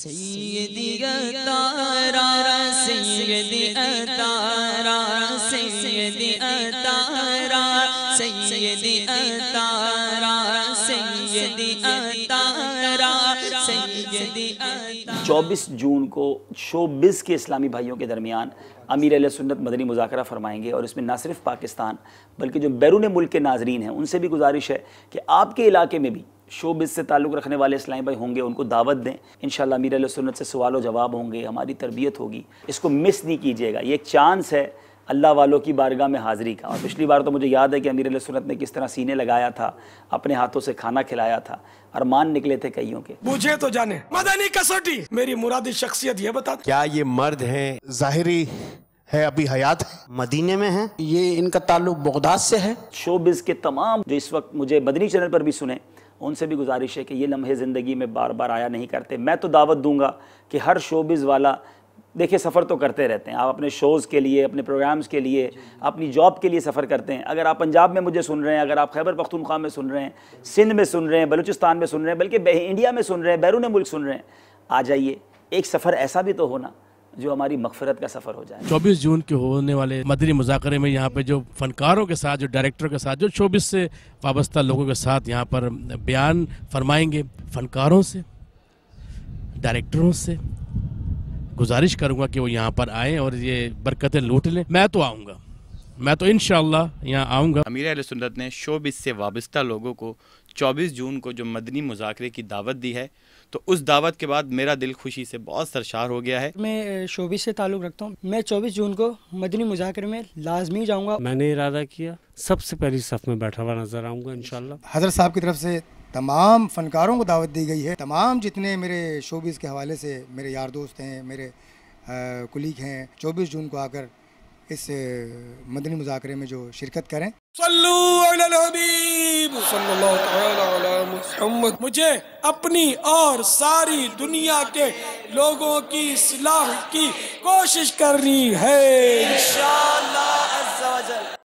सैयदी अतारा सैयदी अतारा सैयदी अतारा सैयदी अतारा सैयदी अतारा सैयदी चौबीस जून को शोबिस के इस्लामी भाइयों के दरमियान अमीर अल सुन्नत मदनी मुजाकरा फरमाएंगे और इसमें ना सिर्फ पाकिस्तान बल्कि जो बैरून मुल्क के नाजरीन हैं उनसे भी गुजारिश है कि आपके इलाके में भी शोबिज से ताल्लुक़ रखने वाले इस्लामी भाई होंगे उनको दावत दें इन मीर सुन्नत से सवाल जवाब होंगे हमारी तरबियत होगी इसको मिस नहीं कीजिएगा ये एक चांस है अल्लाह वालों की बारगाह में हाज़िरी का और पिछली बार तो मुझे याद है कि अमीर सुन्नत ने किस तरह सीने लगाया था अपने हाथों से खाना खिलाया था अरमान निकले थे कईयों के मुझे तो जाने मदनी कसौटी मेरी मुरादी शख्सियत ये बता क्या ये मर्द है जाहिरी है अभी हयात है मदीने में है ये इनका ताल्लुक बगदाद से है शोबिज के तमाम जो इस वक्त मुझे मदनी चैनल पर भी सुने उनसे भी गुजारिश है कि ये लम्हे ज़िंदगी में बार बार आया नहीं करते मैं तो दावत दूंगा कि हर शोबिज़ वाला देखिए सफ़र तो करते रहते हैं आप अपने शोज़ के लिए अपने प्रोग्राम्स के लिए अपनी जॉब के लिए सफ़र करते हैं अगर आप पंजाब में मुझे सुन रहे हैं अगर आप खैबर पख्तूनख्वा में सुन रहे हैं सिंध में सुन रहे हैं बलूचिस्तान में सुन रहे हैं बल्कि इंडिया में सुन रहे हैं बैरून मुल्क सुन रहे हैं आ जाइए एक सफ़र ऐसा भी तो होना जो हमारी मकफरत का सफर हो जाए 24 जून के होने वाले मदरी मुजाकरे में यहाँ पे जो फनकारों के साथ जो डायरेक्टर के साथ जो चौबीस से वाबस्ता लोगों के साथ यहाँ पर बयान फरमाएंगे फनकारों से डायरेक्टरों से गुजारिश करूँगा कि वो यहाँ पर आएँ और ये बरकतें लूट लें मैं तो आऊँगा मैं तो इन यहाँ आऊँगा अमीर सुन्नत ने शोब से वाबस्ता लोगों को 24 जून को जो मदनी मुजाकरे की दावत दी है तो उस दावत के बाद मेरा दिल खुशी से बहुत सरशार हो गया है मैं शोबी से ताल्लुक़ रखता हूँ मैं 24 जून को मदनी मुजाकरे में लाजमी जाऊँगा मैंने इरादा किया सबसे पहली सफ में बैठा हुआ नजर आऊंगा इन हजरत साहब की तरफ से तमाम फनकारों को दावत दी गई है तमाम जितने मेरे शोबीज के हवाले से मेरे यार दोस्त हैं मेरे कुलीग हैं चौबीस जून को आकर इस मदनी मुजाकरे में जो शिरकत करें मुझे अपनी और सारी दुनिया के लोगों की सलाह की कोशिश करनी है